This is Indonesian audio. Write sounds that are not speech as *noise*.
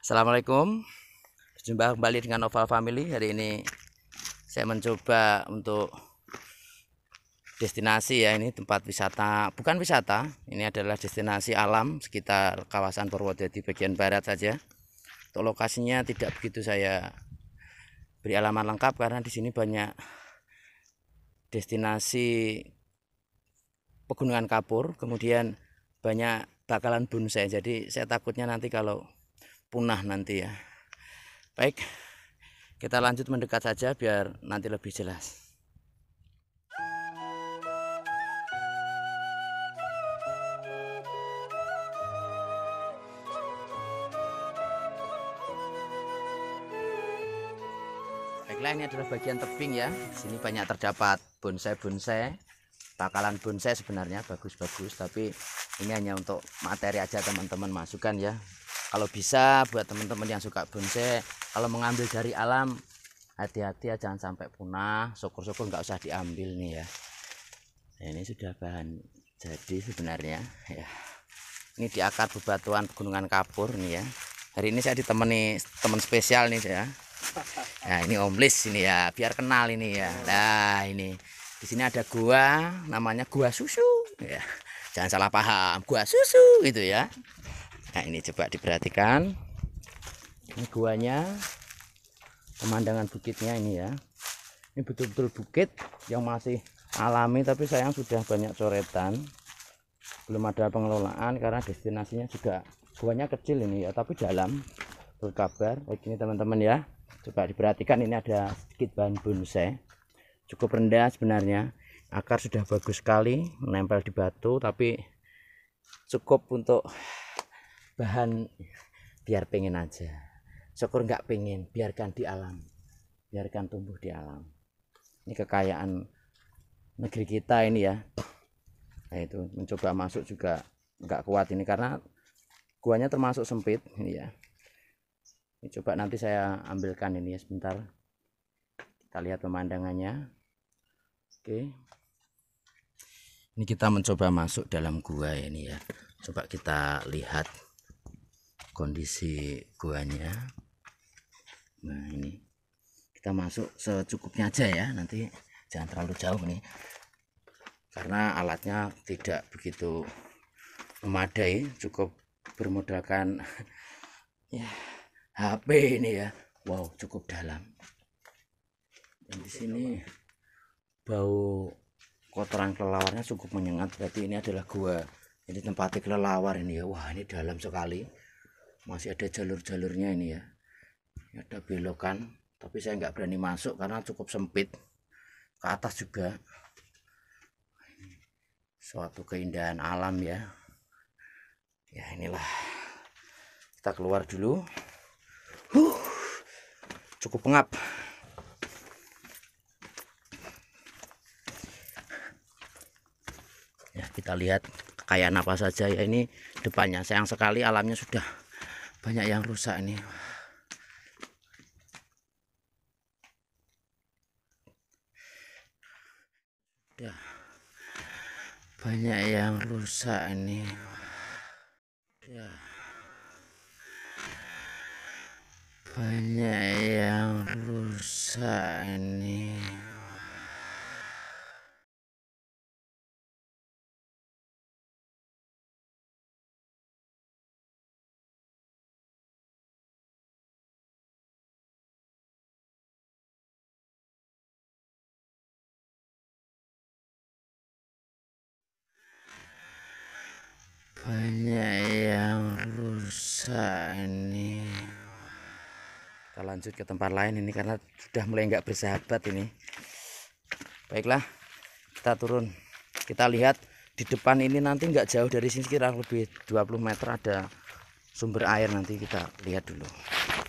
Assalamualaikum Jumpa kembali dengan Novel Family Hari ini saya mencoba untuk destinasi ya Ini tempat wisata, bukan wisata Ini adalah destinasi alam sekitar kawasan Purwodadi bagian barat saja Untuk lokasinya tidak begitu saya beri alamat lengkap Karena di sini banyak destinasi pegunungan kapur Kemudian banyak bakalan bonsai jadi saya takutnya nanti kalau punah nanti ya baik kita lanjut mendekat saja biar nanti lebih jelas Baiklah ini adalah bagian tebing ya. sini banyak terdapat bonsai-bonsai, takalan bonsai sebenarnya bagus-bagus, tapi ini hanya untuk materi aja teman-teman masukkan ya kalau bisa buat teman-teman yang suka bonsai kalau mengambil dari alam hati-hati ya jangan sampai punah syukur-syukur nggak usah diambil nih ya nah, ini sudah bahan jadi sebenarnya ya ini di akar bebatuan pegunungan kapur nih ya hari ini saya ditemani teman spesial nih ya nah ini omlis ini ya biar kenal ini ya nah ini di sini ada gua namanya gua susu ya jangan salah paham gua susu gitu ya nah ini coba diperhatikan ini guanya pemandangan bukitnya ini ya ini betul-betul bukit yang masih alami tapi sayang sudah banyak coretan belum ada pengelolaan karena destinasinya juga guanya kecil ini ya tapi dalam berkabar Oke ini teman-teman ya coba diperhatikan ini ada sedikit bahan bonsai cukup rendah sebenarnya akar sudah bagus sekali menempel di batu tapi cukup untuk bahan biar pengen aja syukur nggak pengen biarkan di alam biarkan tumbuh di alam ini kekayaan negeri kita ini ya nah itu mencoba masuk juga nggak kuat ini karena guanya termasuk sempit ini ya ini coba nanti saya ambilkan ini ya sebentar kita lihat pemandangannya oke ini kita mencoba masuk dalam gua ini ya coba kita lihat kondisi guanya nah ini kita masuk secukupnya aja ya nanti jangan terlalu jauh nih karena alatnya tidak begitu memadai cukup bermodalkan *laughs* ya HP ini ya wow cukup dalam dan di sini bau kotoran kelelawarnya cukup menyengat berarti ini adalah gua ini tempatnya kelelawar ini ya wah ini dalam sekali masih ada jalur-jalurnya ini ya ada belokan tapi saya nggak berani masuk karena cukup sempit ke atas juga suatu keindahan alam ya ya inilah kita keluar dulu huh, cukup pengap ya kita lihat kekayaan apa saja ya ini depannya sayang sekali alamnya sudah banyak yang rusak ini ya banyak yang rusak ini ya banyak yang rusak ini banyak yang rusak ini kita lanjut ke tempat lain ini karena sudah mulai nggak bersahabat ini baiklah kita turun kita lihat di depan ini nanti nggak jauh dari sini sekitar lebih 20 meter ada sumber air nanti kita lihat dulu